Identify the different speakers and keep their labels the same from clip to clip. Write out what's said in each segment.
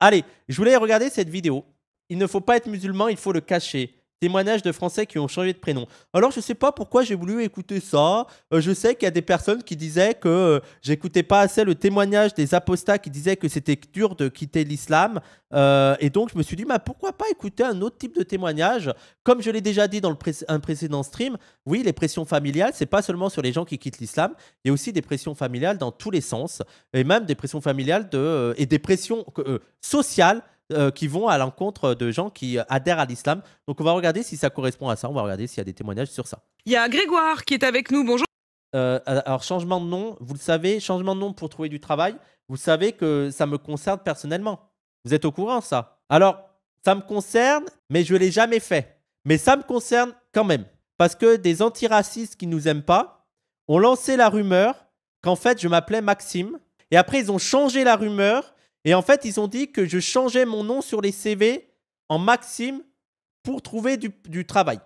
Speaker 1: Allez, je voulais regarder cette vidéo. Il ne faut pas être musulman, il faut le cacher témoignages de Français qui ont changé de prénom. Alors je sais pas pourquoi j'ai voulu écouter ça. Euh, je sais qu'il y a des personnes qui disaient que euh, j'écoutais pas assez le témoignage des apostats qui disaient que c'était dur de quitter l'islam. Euh, et donc je me suis dit, bah, pourquoi pas écouter un autre type de témoignage Comme je l'ai déjà dit dans le un précédent stream, oui, les pressions familiales, c'est pas seulement sur les gens qui quittent l'islam, il y a aussi des pressions familiales dans tous les sens, et même des pressions familiales de, et des pressions sociales euh, qui vont à l'encontre de gens qui euh, adhèrent à l'islam. Donc on va regarder si ça correspond à ça, on va regarder s'il y a des témoignages sur ça.
Speaker 2: Il y a Grégoire qui est avec nous, bonjour.
Speaker 1: Euh, alors changement de nom, vous le savez, changement de nom pour trouver du travail, vous savez que ça me concerne personnellement. Vous êtes au courant ça Alors, ça me concerne, mais je ne l'ai jamais fait. Mais ça me concerne quand même. Parce que des antiracistes qui nous aiment pas ont lancé la rumeur qu'en fait je m'appelais Maxime. Et après ils ont changé la rumeur et en fait, ils ont dit que je changeais mon nom sur les CV en Maxime pour trouver du, travail.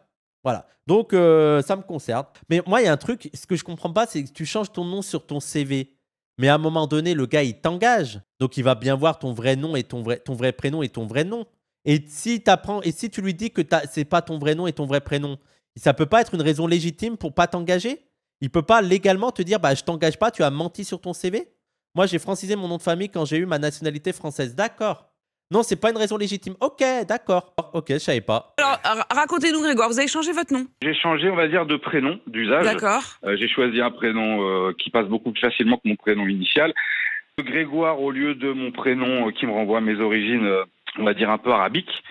Speaker 1: Voilà. Donc, euh, ça me concerne. Mais moi, il y a un truc, ce que je comprends pas, c'est que tu changes ton nom sur ton CV. Mais à un moment donné, le gars, il t'engage. Donc, il va bien voir ton vrai nom et ton vrai, ton vrai prénom et ton vrai nom. Et si, et si tu lui dis que c'est pas ton vrai nom et ton vrai prénom, ça peut pas être une raison légitime pour pas t'engager Il peut pas légalement te dire bah, je t'engage pas, tu as menti sur ton CV moi, j'ai francisé mon nom de famille quand j'ai eu ma nationalité française. D'accord. Non, c'est pas une raison légitime. Ok, d'accord. Ok, je savais pas.
Speaker 2: Alors, racontez-nous, Grégoire, vous avez changé votre nom J'ai changé, on va dire, de prénom d'usage. D'accord. Euh, j'ai choisi un prénom euh, qui passe beaucoup plus facilement que mon prénom initial. Grégoire, au lieu de mon prénom euh, qui me renvoie à mes origines, on va dire un peu arabiques.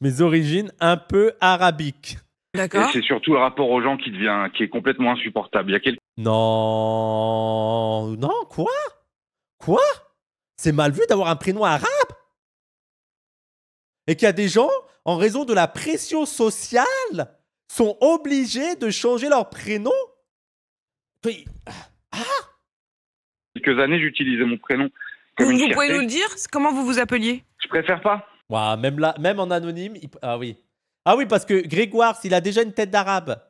Speaker 2: Mes origines un peu arabiques. Et c'est surtout le rapport aux gens qui devient, qui est complètement insupportable. Il y a
Speaker 1: Non, non, quoi Quoi C'est mal vu d'avoir un prénom arabe Et qu'il y a des gens, en raison de la pression sociale, sont obligés de changer leur prénom Ah Quelques années, j'utilisais mon prénom vous, pouvez nous le dire Comment vous vous appeliez Je préfère pas. même, là, même en anonyme, ah oui, ah oui, parce que Grégoire, s'il a déjà une tête d'arabe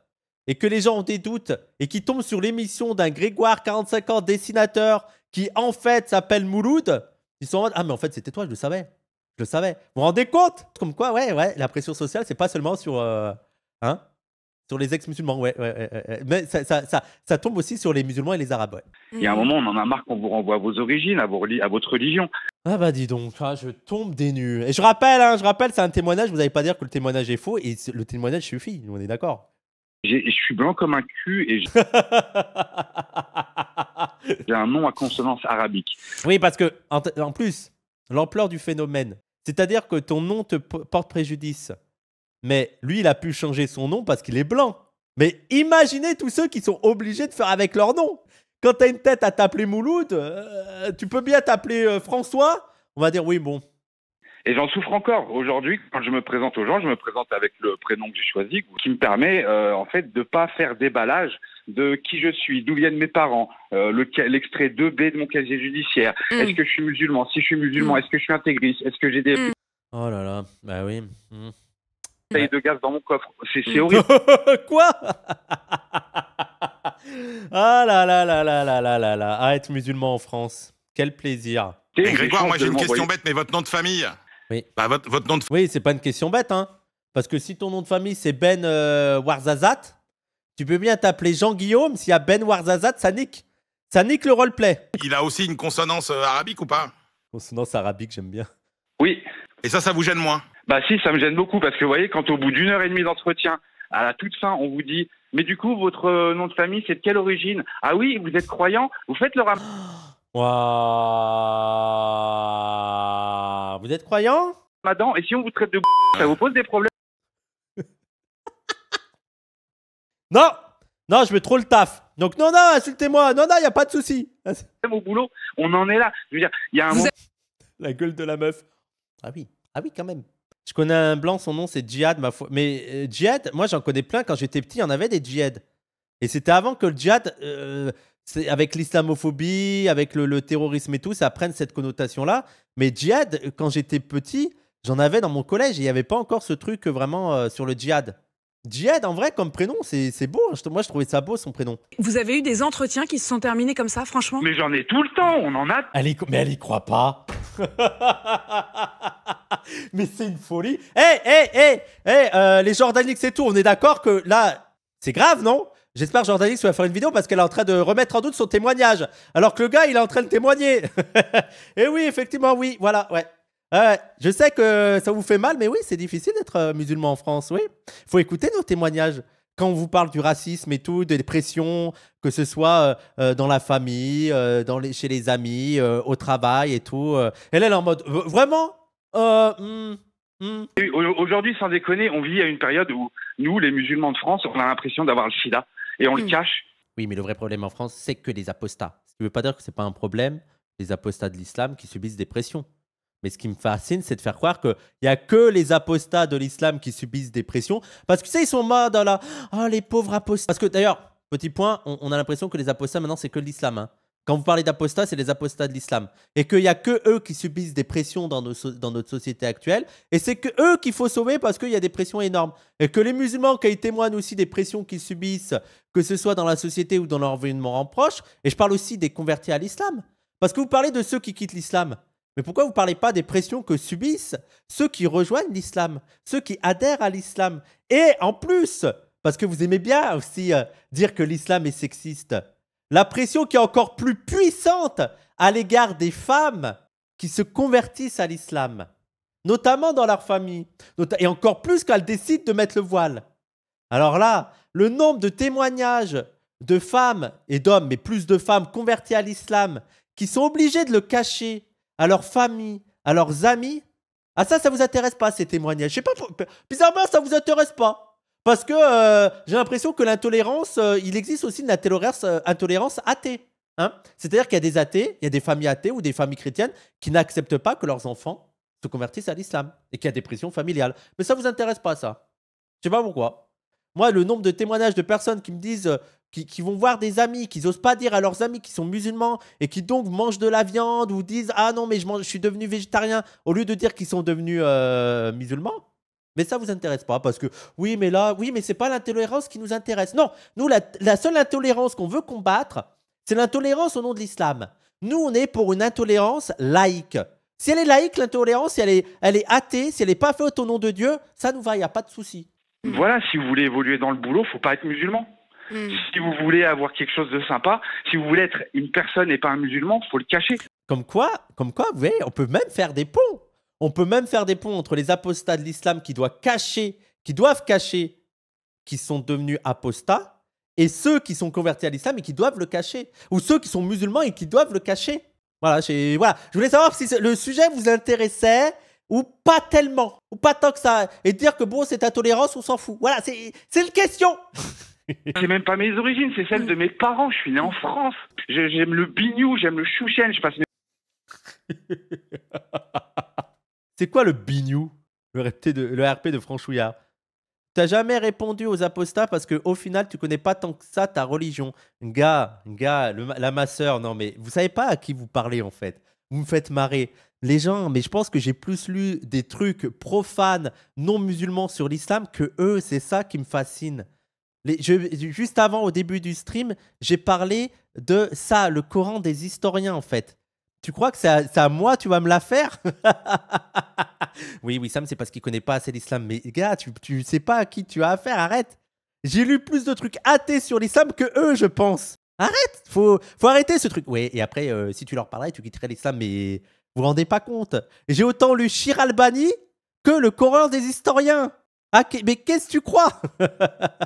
Speaker 1: et que les gens ont des doutes et qui tombe sur l'émission d'un Grégoire, 45 ans, dessinateur, qui en fait s'appelle Mouloud, ils sont en mode Ah, mais en fait, c'était toi, je le savais. Je le savais. Vous vous rendez compte Comme quoi, ouais, ouais, la pression sociale, c'est pas seulement sur. Euh, hein sur les ex-musulmans, ouais, ouais, Mais ça, ça, ça, tombe aussi sur les musulmans et les arabes, Il y a un mm. moment, on
Speaker 2: en a marre qu'on vous renvoie à vos origines, à, vos, à votre religion.
Speaker 1: Ah bah dis donc, ah, je tombe des nues. Et je rappelle, hein, je rappelle, c'est un témoignage, vous n'allez pas dire que le témoignage est faux, et le témoignage suffit, on est d'accord.
Speaker 2: Je suis blanc comme un cul et j'ai un nom à consonance arabique.
Speaker 1: Oui, parce que, en plus, l'ampleur du phénomène, c'est-à-dire que ton nom te porte préjudice, mais lui, il a pu changer son nom parce qu'il est blanc. Mais imaginez tous ceux qui sont obligés de faire avec leur nom quand t'as une tête à t'appeler Mouloud, euh, tu peux bien t'appeler euh, François On va dire oui, bon.
Speaker 2: Et j'en souffre encore. Aujourd'hui, quand je me présente aux gens, je me présente avec le prénom que j'ai choisi, qui me permet euh, en fait de ne pas faire déballage de qui je suis, d'où viennent mes parents, l'extrait 2B de mon casier judiciaire. Mm. Est-ce que je suis musulman Si je suis musulman, mm. est-ce que je suis intégriste Est-ce que j'ai des... Mm.
Speaker 1: Oh là là, bah oui. a
Speaker 2: de gaz dans mon coffre, c'est horrible. Quoi
Speaker 1: Ah là là là là là là là là. à ah, être musulman en France. Quel plaisir. Eh, eh, Grégoire, moi j'ai une question bête, mais votre nom de famille Oui. Bah, votre, nom de... Oui, c'est pas une question bête, hein. Parce que si ton nom de famille c'est Ben euh, Warzazat, tu peux bien t'appeler Jean-Guillaume. S'il y a Ben Warzazat, ça nique. Ça nique le roleplay. Il a aussi une consonance euh, arabique ou pas Consonance arabique, j'aime bien.
Speaker 2: Oui. Et ça, ça vous gêne moins Bah si, ça me gêne beaucoup parce que vous voyez, quand au bout d'une heure et demie d'entretien, à la toute fin, on vous dit mais du coup, votre euh, nom de famille, c'est de quelle origine Ah oui, vous êtes croyant Vous faites le ram.
Speaker 1: Waouh Vous êtes croyant Madame, et si on vous traite de ça vous pose des problèmes Non Non, je mets trop le taf. Donc non, non, insultez-moi. Non, non, il n'y a pas de souci. Mon boulot, on en est là. Je veux dire, il y a un... moment... La gueule de la meuf. Ah oui, ah oui, quand même. Je connais un blanc, son nom c'est Djihad, ma foi. Mais euh, Djihad, moi j'en connais plein. Quand j'étais petit, il y en avait des Djihad. Et c'était avant que le Djihad, euh, avec l'islamophobie, avec le, terrorisme et tout, ça prenne cette connotation-là. Mais Djihad, euh, quand j'étais petit, j'en avais dans mon collège. Il n'y avait pas encore ce truc vraiment sur le Djihad. Djihad, en vrai, comme prénom, c'est beau. Hein. Moi, je trouvais ça beau, son prénom.
Speaker 2: Vous avez eu des entretiens qui se sont terminés comme ça, franchement
Speaker 1: Mais j'en ai tout le temps, on en a. Elle Mais elle y croit pas. mais c'est une folie. Hé, hé, hé, hé, les Jordaniques, c'est tout, on est d'accord que là, c'est grave, non J'espère que Jordanix va faire une vidéo parce qu'elle est en train de remettre en doute son témoignage. Alors que le gars, il est en train de témoigner. et eh oui, effectivement, oui, voilà, ouais. je sais que ça vous fait mal, mais oui, c'est difficile d'être euh, musulman en France, oui. faut écouter nos témoignages. Quand on vous parle du racisme et tout, des pressions, que ce soit euh, euh, dans la famille, dans les, chez les amis, au travail et tout. elle est en mode, vraiment euh,
Speaker 2: hmm, hmm. Aujourd'hui, sans déconner, on vit à une période où nous, les musulmans de France, on a l'impression d'avoir le sida et on le hmm. cache.
Speaker 1: Oui, mais le vrai problème en France, c'est que les apostats. Ce qui ne veut pas dire que ce n'est pas un problème, les apostats de l'islam qui subissent des pressions. Mais ce qui me fascine, c'est de faire croire qu'il n'y a que les apostats de l'islam qui subissent des pressions. Parce que, tu sais, ils sont morts dans la. Oh, les pauvres apostats. Parce que d'ailleurs, petit point, on, a l'impression que les apostats, maintenant, c'est que l'islam. Hein. Quand vous parlez d'apostats, c'est les apostats de l'islam. Et qu'il n'y a que eux qui subissent des pressions dans, notre société actuelle. Et c'est que eux qu'il faut sauver parce qu'il y a des pressions énormes. Et que les musulmans, qui témoignent aussi des pressions qu'ils subissent, que ce soit dans la société ou dans leur environnement proche, et je parle aussi des convertis à l'islam. Parce que vous parlez de ceux qui quittent l'islam. Mais pourquoi vous ne parlez pas des pressions que subissent ceux qui rejoignent l'islam, ceux qui adhèrent à l'islam Et en plus, parce que vous aimez bien aussi euh, dire que l'islam est sexiste. La pression qui est encore plus puissante à l'égard des femmes qui se convertissent à l'islam, notamment dans leur famille, et encore plus quand elles décident de mettre le voile. Alors là, le nombre de témoignages de femmes et d'hommes, mais plus de femmes converties à l'islam, qui sont obligées de le cacher à leur famille, à leurs amis, ah ça, ça vous intéresse pas ces témoignages. Je sais pas, bizarrement, ça vous intéresse pas. Parce que euh, j'ai l'impression que l'intolérance, euh, il existe aussi une intolérance, euh, intolérance athée. Hein. C'est-à-dire qu'il y a des athées, il y a des familles athées ou des familles chrétiennes qui n'acceptent pas que leurs enfants se convertissent à l'islam et qu'il y a des pressions familiales. Mais ça vous intéresse pas, ça Je sais pas pourquoi. Moi, le nombre de témoignages de personnes qui me disent, qui, vont voir des amis, qui n'osent pas dire à leurs amis qui sont musulmans et qui donc mangent de la viande ou disent Ah non, mais je suis devenu végétarien, au lieu de dire qu'ils sont devenus musulmans, mais ça ne vous intéresse pas parce que oui, mais là, oui, mais c'est pas l'intolérance qui nous intéresse. Non, nous la, seule intolérance qu'on veut combattre, c'est l'intolérance au nom de l'islam. Nous, on est pour une intolérance laïque. Si elle est laïque, l'intolérance, si elle est, elle est athée, si elle n'est pas faite au nom de Dieu, ça nous va, il n'y a pas de souci.
Speaker 2: Hmm. Voilà, si vous voulez évoluer dans le boulot, il faut pas être musulman. Hmm. Si vous voulez avoir quelque chose de sympa, si vous voulez être une personne et pas un musulman, il faut le cacher.
Speaker 1: Comme quoi, comme quoi, vous voyez, on peut même faire des ponts. On peut même faire des ponts entre les apostats de l'islam qui doivent cacher, qui doivent cacher, qui sont devenus apostats, et ceux qui sont convertis à l'islam et qui doivent le cacher, ou ceux qui sont musulmans et qui doivent le cacher. Voilà, voilà. je voulais savoir si le sujet vous intéressait ou pas tellement, ou pas tant que ça, et dire que bon, c'est ta tolérance, on s'en fout. Voilà, c'est une question.
Speaker 2: C'est même pas mes origines, c'est celle de mes parents. Je suis
Speaker 1: né en France. J'aime le bignou, j'aime le chouchen, je passe C'est quoi le bignou le RP de, le RP de Franchouillard T'as jamais répondu aux apostats parce que au final, tu connais pas tant que ça ta religion. Gars, gars, la masseur, non mais vous savez pas à qui vous parlez en fait. Vous me faites marrer. Les gens, mais je pense que j'ai plus lu des trucs profanes, non musulmans sur l'islam que eux. C'est ça qui me fascine. juste avant, au début du stream, j'ai parlé de ça, le Coran des historiens en fait. Tu crois que c'est à, moi, tu vas me la faire Oui, oui, Sam, c'est parce qu'il connaît pas assez l'islam. Mais gars, tu, tu sais pas à qui tu as affaire, arrête J'ai lu plus de trucs athées sur l'islam que eux, je pense Arrête faut, faut arrêter ce truc Oui, et après, euh, si tu leur parlais, tu quitterais l'islam, mais vous vous rendez pas compte J'ai autant lu Shir al-Bani que le coureur des historiens ah, mais qu'est-ce que tu crois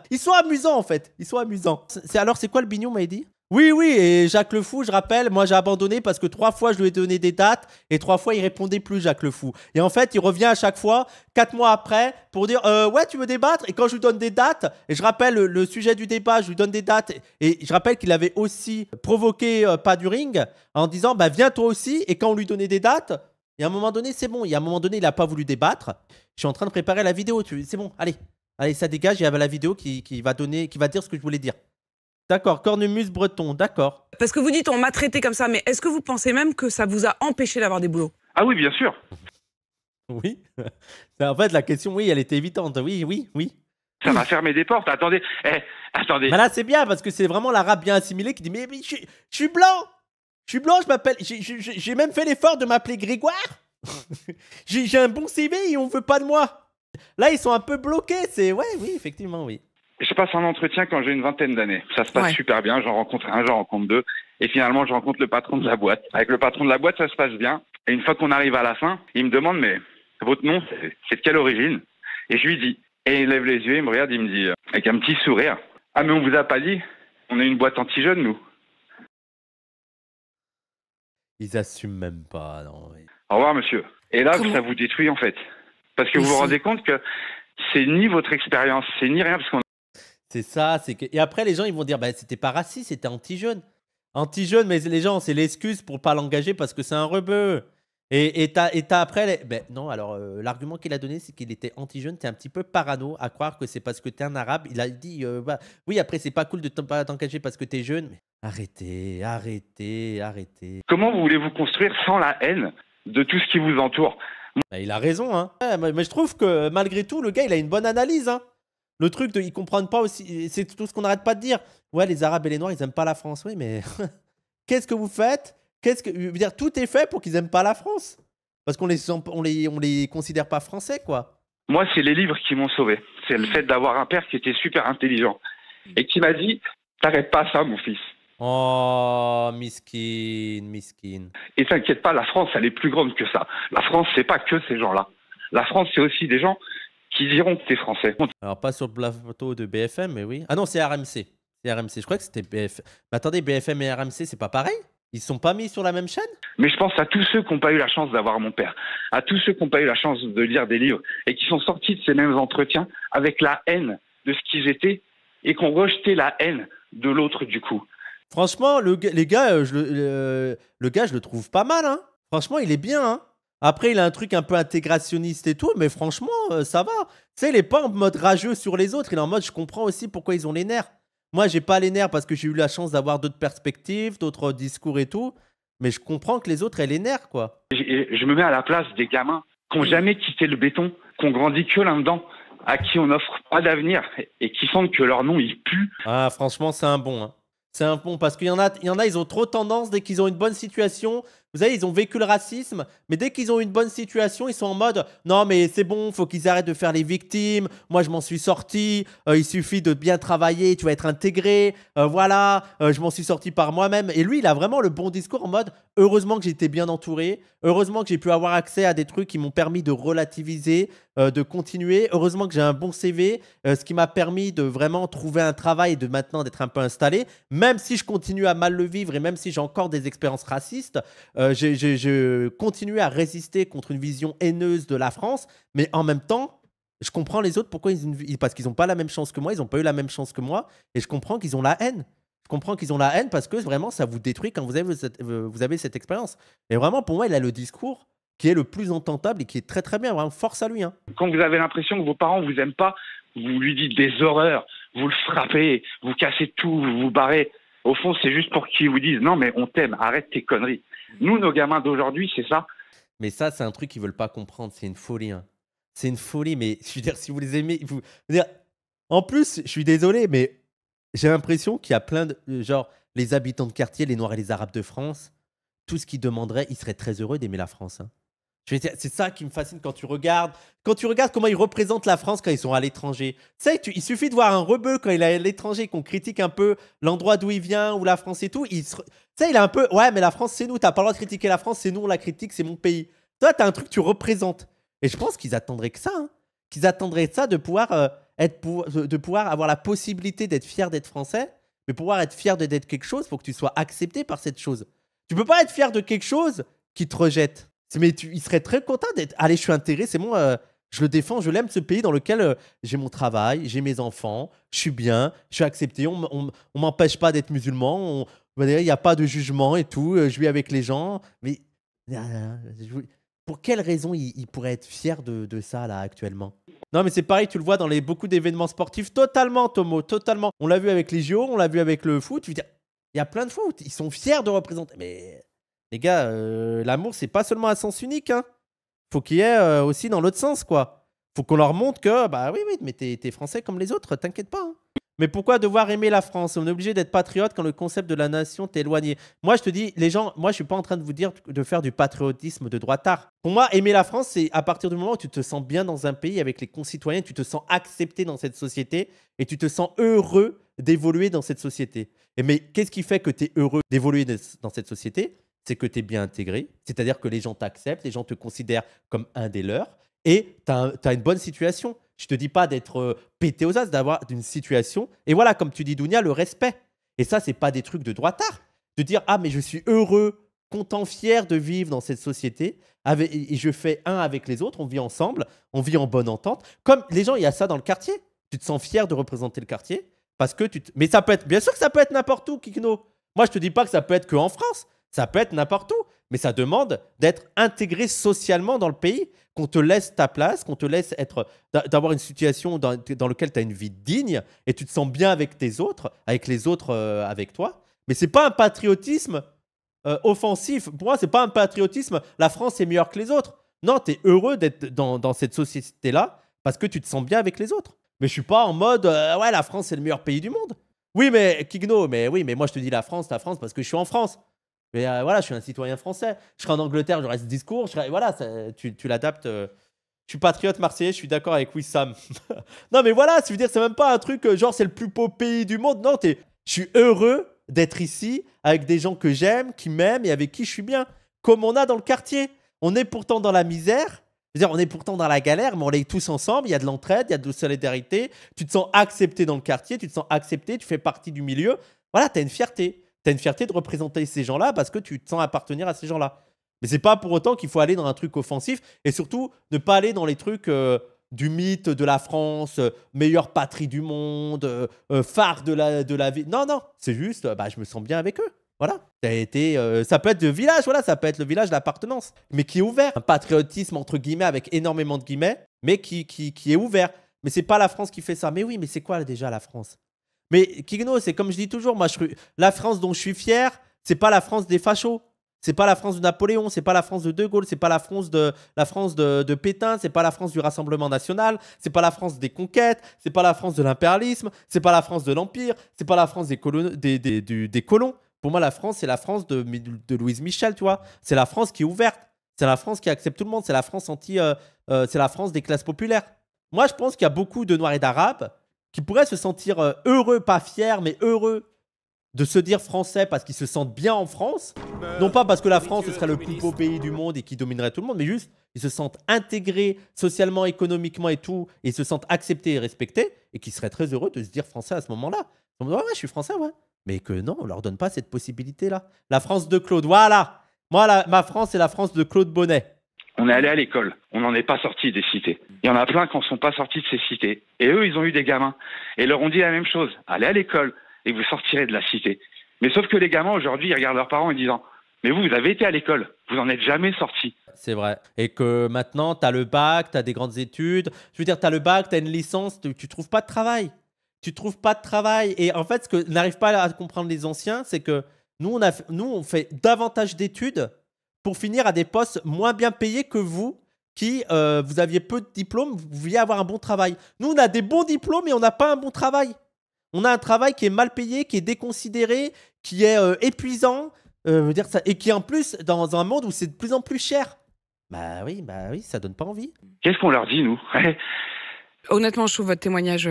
Speaker 1: Ils sont amusants en fait, ils sont amusants. alors c'est quoi le bignon m'a oui, oui, et Jacques Le Fou, je rappelle, moi j'ai abandonné parce que trois fois je lui ai donné des dates et trois fois il répondait plus, Jacques Le Fou. Et en fait, il revient à chaque fois, quatre mois après, pour dire euh, Ouais, tu veux débattre Et quand je lui donne des dates, et je rappelle le, sujet du débat, je lui donne des dates, et, je rappelle qu'il avait aussi provoqué euh, Pas du Ring en disant Bah viens toi aussi, et quand on lui donnait des dates, et à un moment donné, c'est bon, et à un moment donné, il n'a pas voulu débattre. Je suis en train de préparer la vidéo, c'est bon, allez, allez, ça dégage, il y avait la vidéo qui, va donner, qui va dire ce que je voulais dire. D'accord, cornemuse breton, d'accord. Parce que vous dites on m'a traité comme ça, mais est-ce que vous pensez même que ça vous a empêché d'avoir des boulots Ah oui, bien sûr. Oui. en fait, la question, oui, elle était évidente. Oui, oui, oui. Ça m'a fermé des portes. Attendez, eh, attendez. là, c'est bien parce que c'est vraiment l'arabe bien assimilé qui dit Mais, je, je, suis blanc Je suis blanc, je m'appelle. J'ai même fait l'effort de m'appeler Grégoire J'ai un bon CV et on veut pas de moi Là, ils sont un peu bloqués. C'est. Ouais, oui, effectivement, oui
Speaker 2: je passe un entretien quand j'ai une vingtaine d'années. Ça se passe super bien. J'en rencontre un, j'en rencontre deux. Et finalement, je rencontre le patron de la boîte. Avec le patron de la boîte, ça se passe bien. Et une fois qu'on arrive à la fin, il me demande, mais votre nom, c'est de quelle origine Et je lui dis. Et il lève les yeux, il me regarde, il me dit, euh, avec un petit sourire, Ah, mais on vous a pas dit On est une boîte anti-jeune, nous.
Speaker 1: Ils assument même pas, non. Au
Speaker 2: revoir, monsieur. Et là, ça vous détruit, en fait. Parce que vous vous rendez compte que c'est ni votre expérience, c'est ni rien, parce qu'on
Speaker 1: c'est ça. C'est Et après, les gens, ils vont dire bah, c'était pas raciste, c'était anti-jeune. Anti-jeune, mais les gens, c'est l'excuse pour pas l'engager parce que c'est un rebeu. Et, t'as, après. Ben, non, alors euh, l'argument qu'il a donné, c'est qu'il était anti-jeune. T'es un petit peu parano à croire que c'est parce que t'es un arabe. Il a dit euh, bah, Oui, après, c'est pas cool de t'engager parce que t'es jeune. Mais arrêtez, arrêtez, arrêtez. Comment vous voulez vous construire sans la haine de tout ce qui vous entoure bah, Il a raison, hein. mais, je trouve que malgré tout, le gars, il a une bonne analyse, hein. Le truc de ils comprennent pas aussi, c'est tout ce qu'on n'arrête pas de dire. Ouais, les Arabes et les Noirs, ils aiment pas la France. Oui, mais qu'est-ce que vous faites Qu'est-ce que je dire Tout est fait pour qu'ils aiment pas la France, parce qu'on les les on les considère pas français, quoi.
Speaker 2: Moi, c'est les livres qui m'ont sauvé. C'est le fait d'avoir un père qui était super intelligent et qui m'a dit T'arrêtes pas ça, mon fils."
Speaker 1: Oh, miskine, miskine. Et t'inquiète pas, la France, elle est plus grande que ça. La France, c'est pas que ces gens-là. La France, c'est aussi des gens qui diront que t'es français. Alors, pas sur le plateau de BFM, mais oui. Ah non, c'est RMC. C'est RMC. Je crois que c'était BFM. Mais attendez, BFM et RMC, c'est pas pareil ils sont pas mis sur la même chaîne Mais je pense à tous ceux qui n'ont pas eu la chance d'avoir
Speaker 2: mon père, à tous ceux qui n'ont pas eu la chance de lire des livres et qui sont sortis de ces mêmes entretiens avec la haine de ce qu'ils étaient et qui ont rejeté la haine de l'autre du coup.
Speaker 1: Franchement, le, les gars, euh, je, le, gars, je le trouve pas mal. Hein Franchement, il est bien. Hein après, il a un truc un peu intégrationniste et tout, mais franchement, euh, ça va. Tu sais, il n'est pas en mode rageux sur les autres. Il est en mode, je comprends aussi pourquoi ils ont les nerfs. Moi, j'ai pas les nerfs parce que j'ai eu la chance d'avoir d'autres perspectives, d'autres discours et tout. Mais je comprends que les autres, aient les nerfs, quoi.
Speaker 2: Je, me mets à la place des gamins qui n'ont jamais quitté le béton, qui ont grandi que là-dedans, à qui on n'offre
Speaker 1: pas d'avenir et qui sentent que leur nom, il pue. Ah, franchement, c'est un bon. Hein. C'est un bon parce qu'il y en a, y en a, ils ont trop tendance dès qu'ils ont une bonne situation vous savez, ils ont vécu le racisme, mais dès qu'ils ont une bonne situation, ils sont en mode non, mais c'est bon, faut qu'ils arrêtent de faire les victimes. Moi, je m'en suis sorti. Euh, il suffit de bien travailler, tu vas être intégré. Euh, voilà, euh, je m'en suis sorti par moi-même. Et lui, il a vraiment le bon discours en mode heureusement que j'étais bien entouré, heureusement que j'ai pu avoir accès à des trucs qui m'ont permis de relativiser, de continuer. Heureusement que j'ai un bon CV, ce qui m'a permis de vraiment trouver un travail et de maintenant d'être un peu installé, même si je continue à mal le vivre et même si j'ai encore des expériences racistes. Euh, je continuais à résister contre une vision haineuse de la France, mais en même temps, je comprends les autres pourquoi ils parce qu'ils n'ont pas la même chance que moi, ils n'ont pas eu la même chance que moi, et je comprends qu'ils ont la haine. Je comprends qu'ils ont la haine parce que vraiment ça vous détruit quand vous avez cette, euh, vous avez cette expérience. Et vraiment pour moi, il a le discours qui est le plus ententable et qui est très très bien. Vraiment, force à lui. Hein. Quand vous avez l'impression que vos parents vous aiment pas,
Speaker 2: vous lui dites des horreurs, vous le frappez, vous cassez tout, vous vous barrez. Au fond, c'est juste pour qu'ils vous disent non mais on t'aime, arrête tes conneries. Nous, nos gamins d'aujourd'hui, c'est ça.
Speaker 1: Mais ça, c'est un truc qu'ils veulent pas comprendre. C'est une folie. Hein. C'est une folie. Mais je veux dire, si vous les aimez, vous. en plus, je suis désolé, mais j'ai l'impression qu'il y a plein de. Genre, les habitants de quartier, les Noirs et les Arabes de France, tout ce qu'ils demanderaient, ils seraient très heureux d'aimer la France. Hein. C'est ça qui me fascine quand tu regardes, quand tu regardes comment ils représentent la France quand ils sont à l'étranger. Tu sais, il suffit de voir un rebeu quand il est à l'étranger, qu'on critique un peu l'endroit d'où il vient ou la France et tout. Il tu sais, il a un peu, ouais, mais la France, c'est nous. T'as pas le droit de critiquer la France, c'est nous, on la critique, c'est mon pays. Toi, as un truc, tu représentes. Et je pense qu'ils attendraient que ça, hein. qu'ils attendraient ça de pouvoir euh, être, euh, pouvoir avoir la possibilité d'être fier d'être français, mais pouvoir être fier d'être quelque chose, faut que tu sois accepté par cette chose. Tu peux pas être fier de quelque chose qui te rejette mais tu, il serait très content d'être. Allez, je suis intégré, c'est moi. Euh, je le défends, je l'aime ce pays dans lequel euh, j'ai mon travail, j'ai mes enfants, je suis bien, je suis accepté. On, ne m'empêche pas d'être musulman. il n'y a pas de jugement et tout. Euh, je vis avec les gens. Mais ah, pour quelle raison il, pourrait être fier de, de ça là actuellement non, mais c'est pareil, tu le vois dans les, beaucoup d'événements sportifs, totalement, Tomo, totalement. On l'a vu avec les JO, on l'a vu avec le foot. il y a plein de fois où ils sont fiers de représenter. Mais les gars, euh, l'amour, c'est pas seulement à sens unique. Hein. Faut qu'il y ait euh, aussi dans l'autre sens, quoi. Faut qu'on leur montre que, bah oui, oui, mais t'es es français comme les autres, t'inquiète pas. Hein. Mais pourquoi devoir aimer la France On est obligé d'être patriote quand le concept de la nation t'éloigne. Moi, je te dis, les gens, moi, je suis pas en train de vous dire de faire du patriotisme de droit tard. Pour moi, aimer la France, c'est à partir du moment où tu te sens bien dans un pays avec les concitoyens, tu te sens accepté dans cette société et tu te sens heureux d'évoluer dans cette société. Et mais qu'est-ce qui fait que tu es heureux d'évoluer dans cette société c'est que tu es bien intégré, c'est-à-dire que les gens t'acceptent, les gens te considèrent comme un des leurs, et tu as, une bonne situation. Je te dis pas d'être euh, pété aux as, d'avoir une situation. Et voilà, comme tu dis, Dounia, le respect. Et ça, c'est pas des trucs de droit tard. De dire, ah, mais je suis heureux, content, fier de vivre dans cette société. et je fais un avec les autres, on vit ensemble, on vit en bonne entente. Comme les gens, il y a ça dans le quartier. Tu te sens fier de représenter le quartier parce que tu Mais ça peut être, bien sûr que ça peut être n'importe où, Kikno. Moi, je te dis pas que ça peut être qu'en France. Ça peut être n'importe où, mais ça demande d'être intégré socialement dans le pays, qu'on te laisse ta place, qu'on te laisse être, d'avoir une situation dans, dans laquelle tu as une vie digne et tu te sens bien avec tes autres, avec les autres euh, avec toi. Mais ce c'est pas un patriotisme euh, offensif. Pour moi, c'est pas un patriotisme. La France est meilleure que les autres. Non, tu es heureux d'être dans, cette société-là parce que tu te sens bien avec les autres. Mais je suis pas en mode euh, ouais, la France c'est le meilleur pays du monde. Oui, mais Kigno, mais oui, mais moi je te dis la France, la France parce que je suis en France. Mais euh, voilà, je suis un citoyen français. Je serai en Angleterre, j'aurai ce discours. voilà, tu, l'adaptes. Euh. je suis patriote marseillais, je suis d'accord avec Wissam. non, mais voilà, cest veux dire, c'est même pas un truc euh, genre c'est le plus beau pays du monde. Non, je suis heureux d'être ici avec des gens que j'aime, qui m'aiment et avec qui je suis bien. Comme on a dans le quartier. On est pourtant dans la misère. dire, on est pourtant dans la galère, mais on est tous ensemble. Il y a de l'entraide, il y a de la solidarité. Tu te sens accepté dans le quartier, tu te sens accepté, tu fais partie du milieu. Voilà, tu as une fierté tu as une fierté de représenter ces gens-là parce que tu te sens appartenir à ces gens-là. Mais c'est pas pour autant qu'il faut aller dans un truc offensif et surtout ne pas aller dans les trucs euh, du mythe de la France, euh, meilleure patrie du monde, euh, phare de la, de la vie. Non, non, c'est juste, bah, je me sens bien avec eux. Voilà, ça, été, ça peut être le village, voilà, ça peut être le village d'appartenance, mais qui est ouvert. Un patriotisme entre guillemets avec énormément de guillemets, mais qui, qui, qui est ouvert. Mais c'est pas la France qui fait ça. Mais oui, mais c'est quoi déjà la France mais Kigno, c'est comme je dis toujours, moi, la France dont je suis fier, c'est pas la France des fachos. C'est pas la France de Napoléon, c'est pas la France de De Gaulle, c'est pas la France de la France de, Pétain, c'est pas la France du Rassemblement national, c'est pas la France des conquêtes, c'est pas la France de l'impérialisme, c'est pas la France de l'empire, c'est pas la France des, des, des, colons. Pour moi, la France, c'est la France de, de Louise Michel, tu vois. C'est la France qui est ouverte, c'est la France qui accepte tout le monde, c'est la France anti, c'est la France des classes populaires. Moi, je pense qu'il y a beaucoup de Noirs et d'Arabes qui pourraient se sentir euh, heureux, pas fiers, mais heureux de se dire français parce qu'ils se sentent bien en France. Non pas parce que la France, ce serait le plus beau pays du monde et qui dominerait tout le monde, mais juste, ils se sentent intégrés socialement, économiquement et tout, et ils se sentent acceptés et respectés, et qu'ils seraient très heureux de se dire français à ce moment-là. Ouais, ouais, je suis français, ouais. Mais que non, on leur donne pas cette possibilité-là. La France de Claude, voilà. Moi, ma France, c'est la France de Claude Bonnet.
Speaker 2: On est allé à l'école, on n'en est pas sorti des cités. Il y en a plein qui n'en sont pas sortis de ces cités. Et eux, ils ont eu des gamins. Et leur ont dit la même chose, allez à l'école et vous sortirez de la cité. Mais sauf que les gamins, aujourd'hui, ils regardent leurs parents en disant, mais vous, vous avez été à l'école, vous n'en êtes jamais sorti.
Speaker 1: C'est vrai. Et que maintenant, tu as le bac, tu as des grandes études. Je veux dire, tu as le bac, tu as une licence, tu ne trouves pas de travail. Tu trouves pas de travail. Et en fait, ce que n'arrive pas à comprendre les anciens, c'est que nous, on, a, nous, on fait davantage d'études pour finir à des postes moins bien payés que vous, qui euh, vous aviez peu de diplômes, vous vouliez avoir un bon travail. Nous, on a des bons diplômes, mais on n'a pas un bon travail. On a un travail qui est mal payé, qui est déconsidéré, qui est euh, épuisant, euh, dire ça, et qui en plus dans un monde où c'est de plus en plus cher. Bah oui, bah oui, ça donne pas envie. Qu'est-ce qu'on leur dit nous Honnêtement, je trouve votre témoignage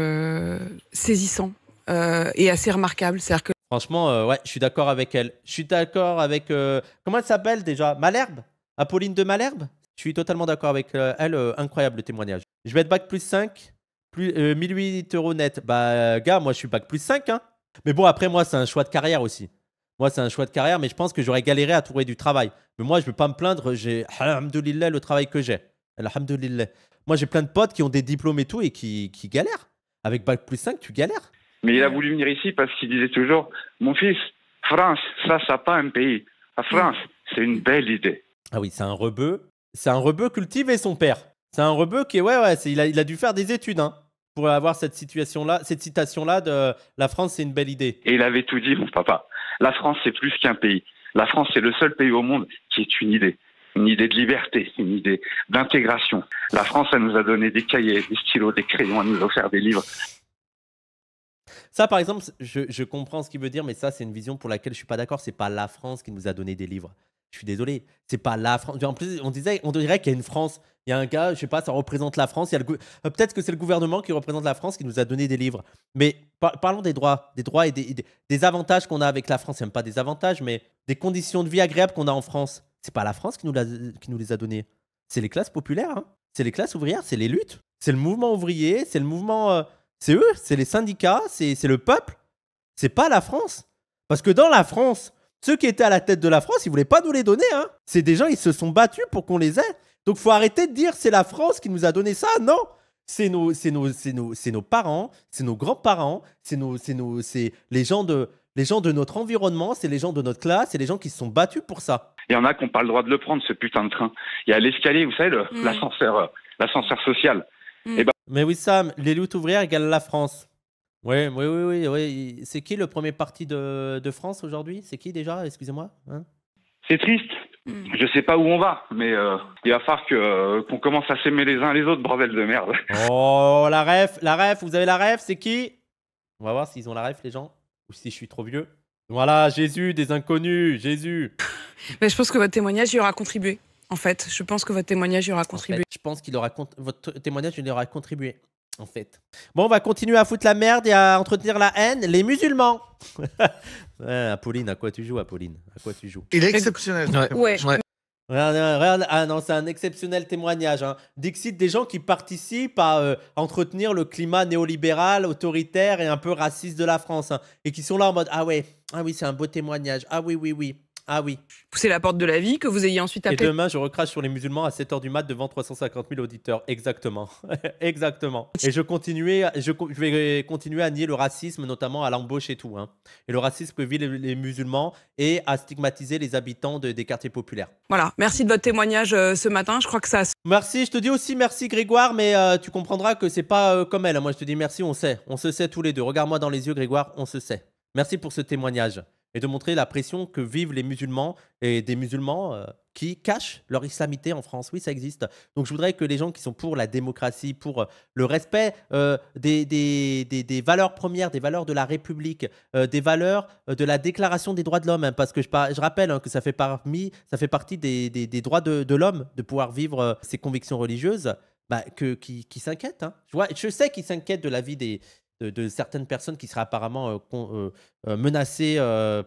Speaker 2: saisissant et assez remarquable. C'est-à-dire que
Speaker 1: Franchement, euh, ouais, je suis d'accord avec elle. Je suis d'accord avec. Euh, comment elle s'appelle déjà Malherbe Apolline de Malherbe Je suis totalement d'accord avec euh, elle. incroyable le témoignage. Je vais être bac plus 5, plus, euros net. Bah, gars, moi, je suis bac plus 5. Hein. Mais bon, après, moi, c'est un choix de carrière aussi. Moi, c'est un choix de carrière, mais je pense que j'aurais galéré à trouver du travail. Mais moi, je ne veux pas me plaindre. J'ai, alhamdoulilah, le travail que j'ai. Alhamdoulilah. Moi, j'ai plein de potes qui ont des diplômes et tout et qui, qui galèrent. Avec bac plus 5, tu galères.
Speaker 2: Mais il a voulu venir ici parce qu'il disait toujours, mon fils, France, ça, ça pas un pays. La mm. France, c'est une belle idée.
Speaker 1: Ah oui, c'est un rebeu. C'est un rebeu cultivé, son père. C'est un rebeu qui, ouais, ouais, il, a, dû faire des études, hein, pour avoir cette situation-là, cette citation-là de la France, c'est une belle idée.
Speaker 2: Et il avait tout dit, mon papa. La France, c'est plus qu'un pays. La France, c'est le seul pays au monde qui est une idée. Une idée de liberté, une idée d'intégration. La France, elle nous a donné des cahiers, des stylos, des crayons, elle nous a offert des livres.
Speaker 1: Ça, par exemple, je, comprends ce qu'il veut dire, mais ça, c'est une vision pour laquelle je suis pas d'accord. C'est pas la France qui nous a donné des livres. Je suis désolé, c'est pas la France. En plus, on disait, on dirait qu'il y a une France. Il y a un gars, je sais pas, ça représente la France. Il y a euh, peut-être que c'est le gouvernement qui représente la France qui nous a donné des livres. Mais parlons des droits, des droits et des, avantages qu'on a avec la France. Même pas des avantages, mais des conditions de vie agréables qu'on a en France. C'est pas la France qui nous, les a donnés. C'est les classes populaires. Hein. C'est les classes ouvrières. C'est les luttes. C'est le mouvement ouvrier. C'est le mouvement. Euh, c'est eux, c'est les syndicats, c'est le peuple. C'est pas la France. Parce que dans la France, ceux qui étaient à la tête de la France, ils voulaient pas nous les donner. Hein. C'est des gens, ils se sont battus pour qu'on les ait. Donc faut arrêter de dire c'est la France qui nous a donné ça. Non, c'est nos, c'est nos, nos, c'est nos parents, c'est nos grands-parents, c'est nos, c'est nos, c'est les gens de, les gens de notre environnement, c'est les gens de notre classe, c'est les gens qui se sont battus pour ça.
Speaker 2: Il y en a qui n'ont pas le droit de le prendre ce putain de train. Il y a l'escalier, vous savez, mm. l'ascenseur, euh, l'ascenseur social.
Speaker 1: Mm. Et eh ben mais oui, Sam, les luttes ouvrières égale la France. Oui, oui, oui, oui. C'est qui le premier parti de, de France aujourd'hui C'est qui déjà Excusez-moi. Hein?
Speaker 2: c'est triste. Hmm. Je sais pas où on va, mais euh, il va falloir que, euh, qu'on commence à s'aimer les uns les autres, bordel de merde.
Speaker 1: Oh, la ref, la ref, vous avez la ref, c'est qui On va voir s'ils ont la ref, les gens, ou si je suis trop vieux. Voilà, Jésus, des inconnus, Jésus. mais je pense que votre témoignage y aura contribué en fait. Je pense que votre témoignage y aura contribué. je pense qu'il aura votre témoignage y aura contribué. En fait. Bon, on va continuer à foutre la merde et à entretenir la haine. Les musulmans. ouais, Apolline, à quoi tu joues, Apolline À quoi tu joues Il est exceptionnel. Ouais. Regarde, ah non, c'est un exceptionnel témoignage. Hein. Dixit, des gens qui participent à euh, entretenir le climat néolibéral, autoritaire et un peu raciste de la France. Hein, et qui sont là en mode Ah ouais, ah oui, c'est un beau témoignage. Ah oui, oui, oui. Ah oui. Pousser la porte de la vie, que vous ayez ensuite appelé. Et demain, je recrache sur les musulmans à 7h du mat devant 350 000 auditeurs. Exactement. Exactement. Et je, je, vais continuer à nier le racisme, notamment à l'embauche et tout. Hein. Et le racisme que vivent les, musulmans et à stigmatiser les habitants des quartiers populaires. Voilà. Merci de votre témoignage euh, ce matin. Je crois que ça. Merci. Je te dis aussi merci, Grégoire, mais euh, tu comprendras que c'est pas euh, comme elle. Moi, je te dis merci, on sait. On se sait tous les deux. Regarde-moi dans les yeux, Grégoire, on se sait. Merci pour ce témoignage et de montrer la pression que vivent les musulmans et des musulmans euh, qui cachent leur islamité en France. Oui, ça existe. Donc je voudrais que les gens qui sont pour la démocratie, pour euh, le respect euh, des, des, valeurs premières, des valeurs de la République, des valeurs de la Déclaration des droits de l'homme, hein, parce que je, rappelle hein, que ça fait, ça fait partie des, droits de, l'homme de pouvoir vivre ses convictions religieuses. Bah, que, qui, qui s'inquiètent. Hein. Je, je sais qu'ils s'inquiètent de la vie des, de, certaines personnes qui seraient apparemment euh, euh, euh, menacées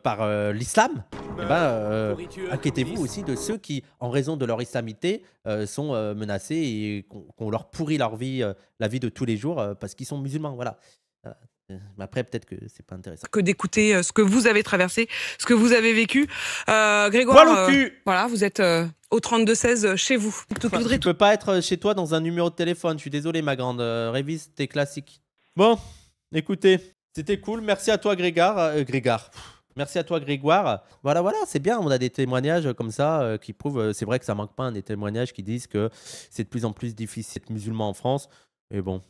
Speaker 1: par l'islam, eh ben, inquiétez-vous aussi de ceux qui, en raison de leur islamité, sont menacés et qu'on leur pourrit leur vie, la vie de tous les jours parce qu'ils sont musulmans. Voilà. Ah, après, peut-être que c'est pas intéressant.
Speaker 2: Que d'écouter ce que vous avez traversé, ce que vous avez vécu. Grégoire, voilà, vous êtes au 3216
Speaker 1: chez vous. Je ne peux pas être chez toi dans un numéro de téléphone. Je suis désolé, ma grande. révise tes classiques. Bon, écoutez, c'était cool. Merci à toi, Grégard. Euh, merci à toi, Grégoire. Voilà, voilà, c'est bien. On a des témoignages comme ça euh, qui prouvent. Euh, c'est vrai que ça manque pas hein, des témoignages qui disent que c'est de plus en plus difficile d'être musulman en France. Mais bon,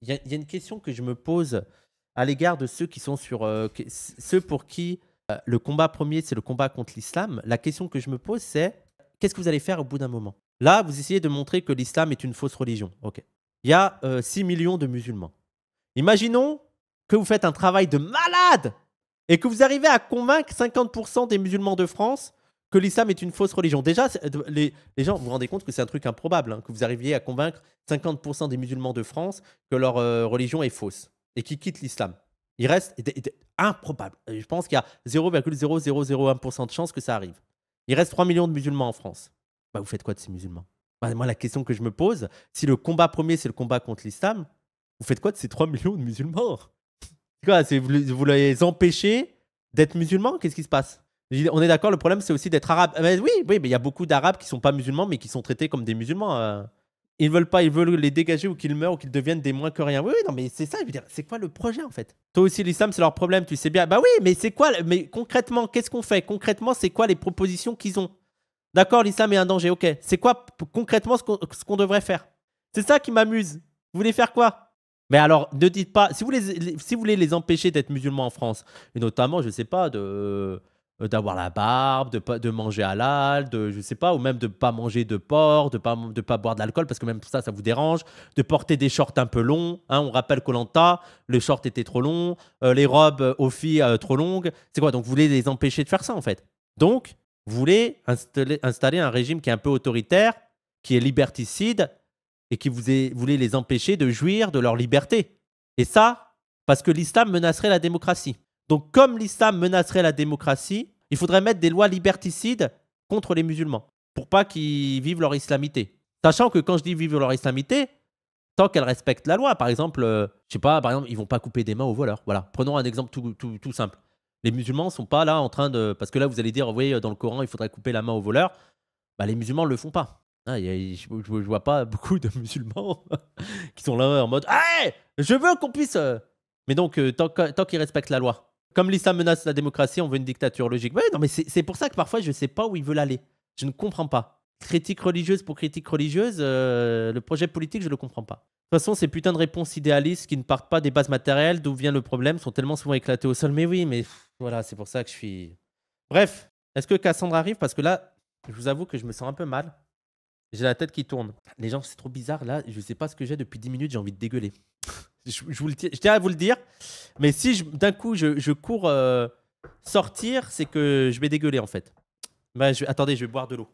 Speaker 1: il y, a une question que je me pose à l'égard de ceux qui sont sur ceux pour qui le combat premier c'est le combat contre l'islam. La question que je me pose c'est qu'est-ce que vous allez faire au bout d'un moment Là, vous essayez de montrer que l'islam est une fausse religion. Ok. Il y a 6 millions de musulmans. Imaginons que vous faites un travail de malade et que vous arrivez à convaincre 50% des musulmans de France que l'islam est une fausse religion. Déjà, euh, les, gens, vous vous rendez compte que c'est un truc improbable, hein, que vous arriviez à convaincre 50% des musulmans de France que leur euh, religion est fausse et qu'ils quittent l'islam. Il reste improbable. Euh, je pense qu'il y a 0,0001% de chance que ça arrive. Il reste 3 millions de musulmans en France. Bah, vous faites quoi de ces musulmans bah, Moi, la question que je me pose, si le combat premier, c'est le combat contre l'islam, vous faites quoi de ces 3 millions de musulmans quoi, vous, vous, les empêchez d'être musulmans Qu'est-ce qui se passe On est d'accord, le problème c'est aussi d'être arabe. oui, oui, mais il y a beaucoup d'arabes qui sont pas musulmans mais qui sont traités comme des musulmans. Ils euh. Ils veulent pas, ils veulent les dégager ou qu'ils meurent ou qu'ils deviennent des moins que rien. Oui, oui non, mais c'est ça, je dire, c'est quoi le projet en fait Toi aussi, l'islam, c'est leur problème, tu sais bien. Bah oui, mais c'est quoi Mais concrètement, qu'est-ce qu'on fait Concrètement, c'est quoi les propositions qu'ils ont D'accord, l'islam est un danger, ok. C'est quoi concrètement ce qu'on devrait faire C'est ça qui m'amuse. Vous voulez faire quoi mais alors, ne dites pas, si vous, voulez les empêcher d'être musulmans en France, et notamment, je ne sais pas, de euh, d'avoir la barbe, de, de manger halal, de je sais pas, ou même de ne pas manger de porc, de pas de pas boire de l'alcool parce que même ça, ça vous dérange, de porter des shorts un peu longs. Hein, on rappelle Colanta, le shorts étaient trop long, euh, les robes aux filles euh, trop longues. C'est quoi Donc vous voulez les empêcher de faire ça en fait. Donc vous voulez installer un régime qui est un peu autoritaire, qui est liberticide et qui voulait les empêcher de jouir de leur liberté. Et ça, parce que l'islam menacerait la démocratie. Donc comme l'islam menacerait la démocratie, il faudrait mettre des lois liberticides contre les musulmans, pour pas qu'ils vivent leur islamité. Sachant que quand je dis vivre leur islamité, tant qu'elles respectent la loi, par exemple, euh, je sais pas, par exemple, ils vont pas couper des mains aux voleurs. Voilà, prenons un exemple tout, simple. Les musulmans sont pas là en train de... Parce que là, vous allez dire, vous voyez, dans le Coran, il faudrait couper la main aux voleurs. Bah, les musulmans ne le font pas. Ah, je, je, vois pas beaucoup de musulmans qui sont là en mode Hey Je veux qu'on puisse. Euh. Mais donc, euh, tant, qu'ils respectent la loi. Comme l'islam menace la démocratie, on veut une dictature logique. Ouais, non, mais c'est pour ça que parfois je sais pas où ils veulent aller. Je ne comprends pas. Critique religieuse pour critique religieuse, euh, le projet politique, je le comprends pas. De toute façon, ces putains de réponses idéalistes qui ne partent pas des bases matérielles, d'où vient le problème, sont tellement souvent éclatées au sol. Mais oui, mais voilà, c'est pour ça que je suis. Bref, est-ce que Cassandra arrive Parce que là, je vous avoue que je me sens un peu mal. J'ai la tête qui tourne. Les gens, c'est trop bizarre. Là, je ne sais pas ce que j'ai depuis 10 minutes. J'ai envie de dégueuler. je, vous tiens à vous le dire. Mais si d'un coup, je, cours euh, sortir, c'est que je vais dégueuler en fait. Bah, attendez, je vais boire de l'eau.